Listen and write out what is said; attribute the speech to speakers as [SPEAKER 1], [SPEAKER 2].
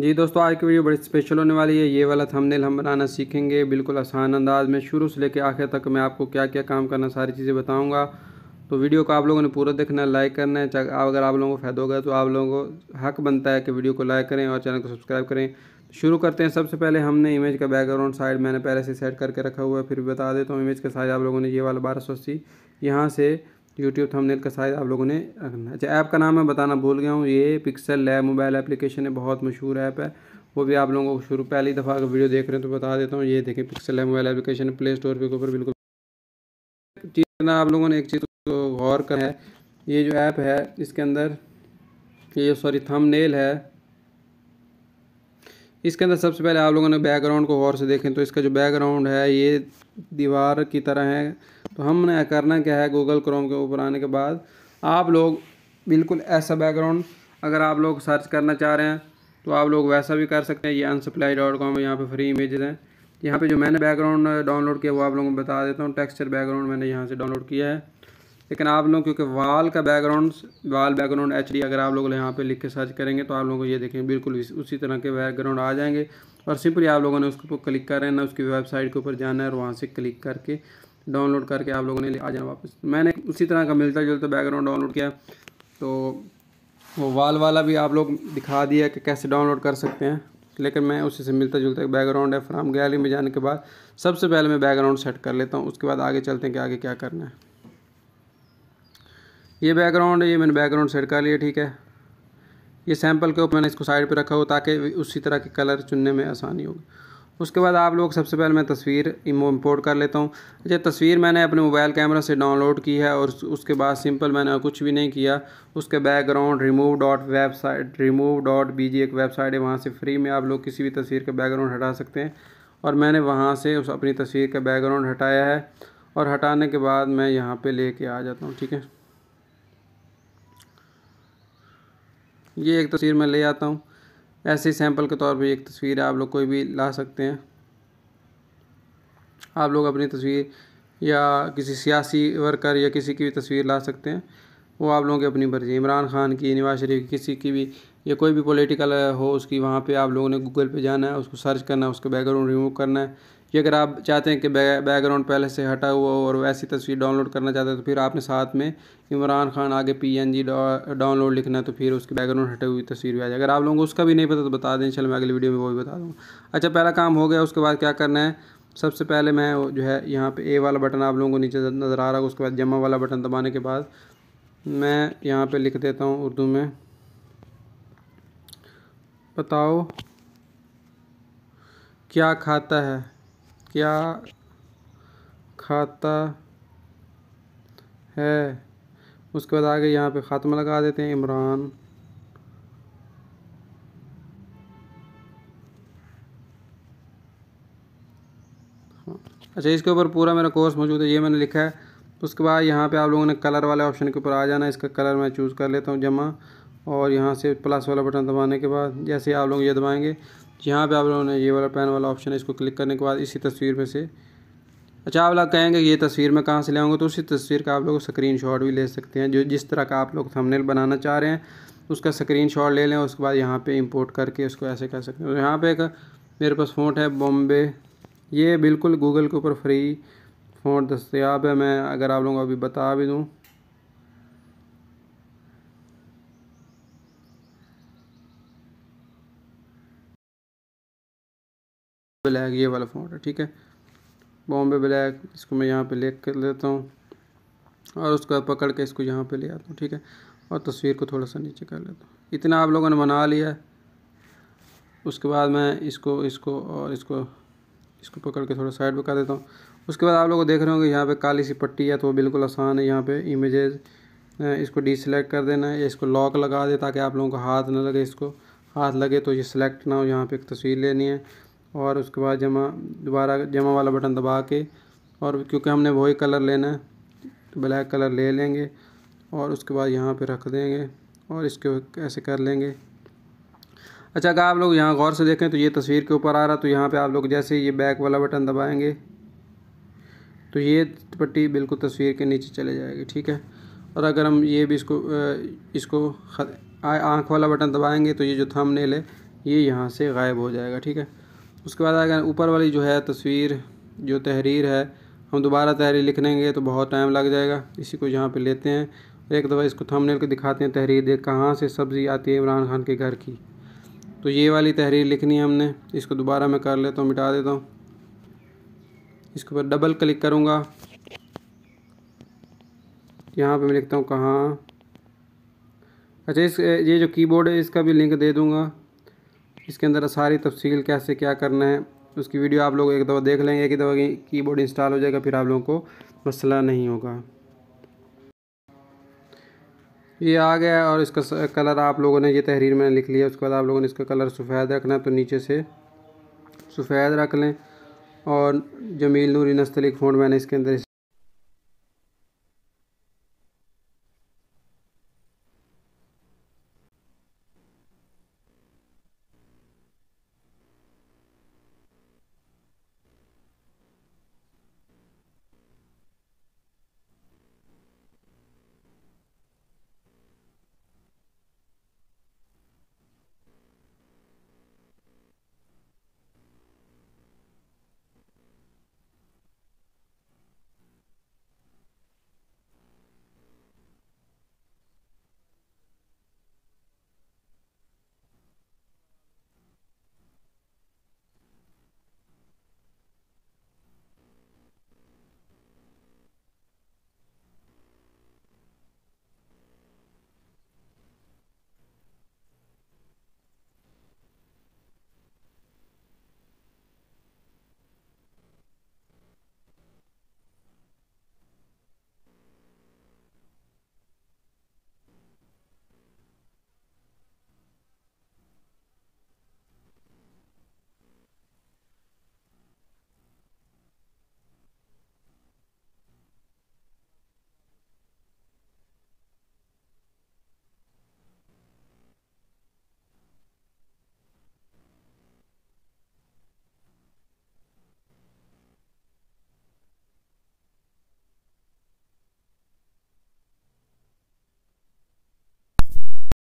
[SPEAKER 1] जी दोस्तों आज की वीडियो बड़ी स्पेशल होने वाली है ये वाला थंबनेल हम बनाना सीखेंगे बिल्कुल आसान अंदाज में शुरू से लेकर आखिर तक मैं आपको क्या क्या काम करना सारी चीज़ें बताऊंगा तो वीडियो को आप लोगों ने पूरा देखना लाइक करना है अगर आप लोगों को फ़ायदा होगा तो आप लोगों को हक बनता है कि वीडियो को लाइक करें और चैनल को सब्सक्राइब करें तो शुरू करते हैं सबसे पहले हमने इमेज का बैकग्राउंड साइड मैंने पहले से सेट करके रखा हुआ है फिर बता देता हूँ इमेज का साइज आप लोगों ने ये वाला बारह सौ अस्सी यहाँ से यूट्यूब थंबनेल का साइज़ आप लोगों ने रखना अच्छा ऐप का नाम मैं बताना भूल गया हूँ ये पिक्सल लैब मोबाइल एप्लीकेशन है बहुत मशहूर ऐप है वो भी आप लोगों को शुरू पहली दफ़ा अगर वीडियो देख रहे हैं तो बता देता हूँ ये देखें Pixel Lab mobile application play store के ऊपर बिल्कुल चीज़ ना आप लोगों ने एक चीज़ को तो गौर करना है ये जो ऐप है इसके अंदर ये सॉरी नेल है इसके अंदर सबसे पहले आप लोगों ने बैकग्राउंड को गौर से देखें तो इसका जो बैकग्राउंड है ये दीवार की तरह है तो हमने करना क्या है गूगल क्रोम के ऊपर आने के बाद आप लोग बिल्कुल ऐसा बैकग्राउंड अगर आप लोग सर्च करना चाह रहे हैं तो आप लोग वैसा भी कर सकते हैं ये अनसप्लाई डॉट कॉम यहाँ पर फ्री इमेज हैं यहाँ पे जो मैंने बैकग्राउंड डाउनलोड किया वो आप लोगों को बता देता हूँ टेक्सचर बैकग्राउंड मैंने यहाँ से डाउनलोड किया है लेकिन आप लोग क्योंकि वाल का बैकग्राउंड वाल बैकग्राउंड एच अगर आप लोग यहाँ पर लिख के सर्च करेंगे तो आप लोगों को ये देखेंगे बिल्कुल उसी तरह के बैकग्राउंड आ जाएंगे और सिंपली आप लोगों ने उसके ऊपर क्लिक कर रहे हैं ना उसकी वेबसाइट के ऊपर जाना है और वहाँ से क्लिक करके डाउनलोड करके आप लोगों ने ले आ जाना वापस मैंने उसी तरह का मिलता जुलता बैकग्राउंड डाउनलोड किया तो वो वाल वाला भी आप लोग दिखा दिया कि कैसे डाउनलोड कर सकते हैं लेकिन मैं उसी से मिलता जुलता बैकग्राउंड है फ्राम गैलरी में जाने के बाद सबसे पहले मैं बैकग्राउंड सेट कर लेता हूँ उसके बाद आगे चलते हैं कि आगे क्या करना है ये बैकग्राउंड है ये मैंने बैकग्राउंड सेट कर लिया ठीक है ये सैम्पल के ऊपर मैंने इसको साइड पर रखा हो ताकि उसी तरह के कलर चुनने में आसानी होगी उसके बाद आप लोग सबसे पहले मैं तस्वीर इम्पोर्ट कर लेता हूँ अच्छा तस्वीर मैंने अपने मोबाइल कैमरा से डाउनलोड की है और उसके बाद सिंपल मैंने कुछ भी नहीं किया उसके background remove dot website remove dot B G एक वेबसाइट है वहाँ से फ्री में आप लोग किसी भी तस्वीर का बैकग्राउंड हटा सकते हैं और मैंने वहाँ से उस अपनी तस्वीर का बैकग्राउंड हटाया है और हटाने के बाद मैं यहाँ ले लेके आ जाता हूँ ठीक है ये एक तस्वीर मैं ले आता हूँ ऐसे ही सैम्पल के तौर पे एक तस्वीर है आप लोग कोई भी ला सकते हैं आप लोग अपनी तस्वीर या किसी सियासी वर्कर या किसी की भी तस्वीर ला सकते हैं वो आप लोगों की अपनी मर्जी इमरान खान की नवाज शरीफ किसी की भी या कोई भी पॉलिटिकल हो उसकी वहाँ पे आप लोगों ने गूगल पे जाना है उसको सर्च करना है उसका बैकग्राउंड रिमूव करना है कि अगर आप चाहते हैं कि बैकग्राउंड पहले से हटा हुआ हो और वैसी तस्वीर डाउनलोड करना चाहते हैं तो फिर आपने साथ में इमरान खान आगे पी एन जी डाउनलोड लिखना है तो फिर उसकी बैकग्राउंड हटे हुई तस्वीर भी आ जाएगी अगर आप लोगों को उसका भी नहीं पता तो बता दें चल मैं अगली वीडियो में वो भी बता दूँगा अच्छा पहला काम हो गया उसके बाद क्या करना है सबसे पहले मैं जो है यहाँ पर ए वाला बटन आप लोगों को नीचे नज़र आ रहा है उसके बाद जमा वाला बटन दबाने के बाद मैं यहाँ पर लिख देता हूँ उर्दू में बताओ क्या खाता है क्या खाता है उसके बाद आगे यहाँ पे ख़ात्मा लगा देते हैं इमरान हाँ। अच्छा इसके ऊपर पूरा मेरा कोर्स मौजूद है ये मैंने लिखा है उसके बाद यहाँ पे आप लोगों ने कलर वाले ऑप्शन के ऊपर आ जाना इसका कलर मैं चूज़ कर लेता हूँ जमा और यहाँ से प्लस वाला बटन दबाने के बाद जैसे आप लोग ये दबाएंगे जहाँ पे आप लोगों ने ये वाला पेन वाला ऑप्शन है इसको क्लिक करने के बाद इसी तस्वीर में से अच्छा आप लोग कहेंगे ये तस्वीर मैं कहाँ से ले तो उसी तस्वीर का आप लोग स्क्रीन शॉट भी ले सकते हैं जो जिस तरह का आप लोग थमनेल बनाना चाह रहे हैं उसका स्क्रीन शॉट ले लें उसके बाद यहाँ पर इम्पोर्ट करके उसको ऐसे कर सकते हैं यहाँ पर एक मेरे पास फ़ोन है बॉम्बे ये बिल्कुल गूगल के ऊपर फ्री फ़ोन दस्तियाब है मैं अगर आप लोगों को अभी बता भी दूँ ब्लैक ये वाला फॉन्ट है ठीक है बॉम्बे ब्लैक इसको मैं यहाँ पे ले कर लेता हूँ और उसको पकड़ के इसको यहाँ पे ले आता हूँ ठीक है और तस्वीर को थोड़ा सा नीचे कर लेता हूँ इतना आप लोगों ने बना लिया है उसके बाद मैं इसको इसको और इसको इसको पकड़ के थोड़ा साइड पर कर देता हूँ उसके बाद आप लोग देख रहे होंगे यहाँ पर काली सी पट्टी है तो वो बिल्कुल आसान है यहाँ पर इमेजेज इसको डिसलेक्ट कर देना है या इसको लॉक लगा दे ताकि आप लोगों को हाथ ना लगे इसको हाथ लगे तो ये सिलेक्ट ना हो यहाँ पे एक तस्वीर लेनी है और उसके बाद जमा दोबारा जमा वाला बटन दबा के और क्योंकि हमने वही कलर लेना है तो ब्लैक कलर ले लेंगे और उसके बाद यहाँ पे रख देंगे और इसके ऐसे कर लेंगे अच्छा अगर आप लोग यहाँ गौर से देखें तो ये तस्वीर के ऊपर आ रहा तो यहाँ पे आप लोग जैसे ये बैक वाला बटन दबाएंगे तो ये पट्टी बिल्कुल तस्वीर के नीचे चले जाएगी ठीक है और अगर हम ये भी इसको इसको आँख वाला बटन दबाएँगे तो ये जो थम है ये यहाँ से गायब हो जाएगा ठीक है उसके बाद अगर ऊपर वाली जो है तस्वीर जो तहरीर है हम दोबारा तहरीर लिख लेंगे तो बहुत टाइम लग जाएगा इसी को यहाँ पे लेते हैं एक दफ़ा इसको थंबनेल को दिखाते हैं तहरीर देख कहाँ से सब्ज़ी आती है इमरान खान के घर की तो ये वाली तहरीर लिखनी है हमने इसको दोबारा मैं कर लेता हूँ मिटा देता हूँ इसके ऊपर डबल क्लिक करूँगा यहाँ पर मैं लिखता हूँ कहाँ अच्छा इस ये जो कीबोर्ड है इसका भी लिंक दे दूँगा इसके अंदर सारी तफसील कैसे क्या करना है उसकी वीडियो आप लोग एक दफ़ा देख लेंगे एक ही दफ़ा की बोर्ड इंस्टॉल हो जाएगा फिर आप लोगों को मसला नहीं होगा ये आ गया और इसका कलर आप लोगों ने ये तहरीर मैंने लिख लिया उसके बाद आप लोगों ने इसका कलर सफ़ेद रखना तो नीचे से सफ़ेद रख लें और जमील नूरी नस्तलिक फ़ोन मैंने इसके अंदर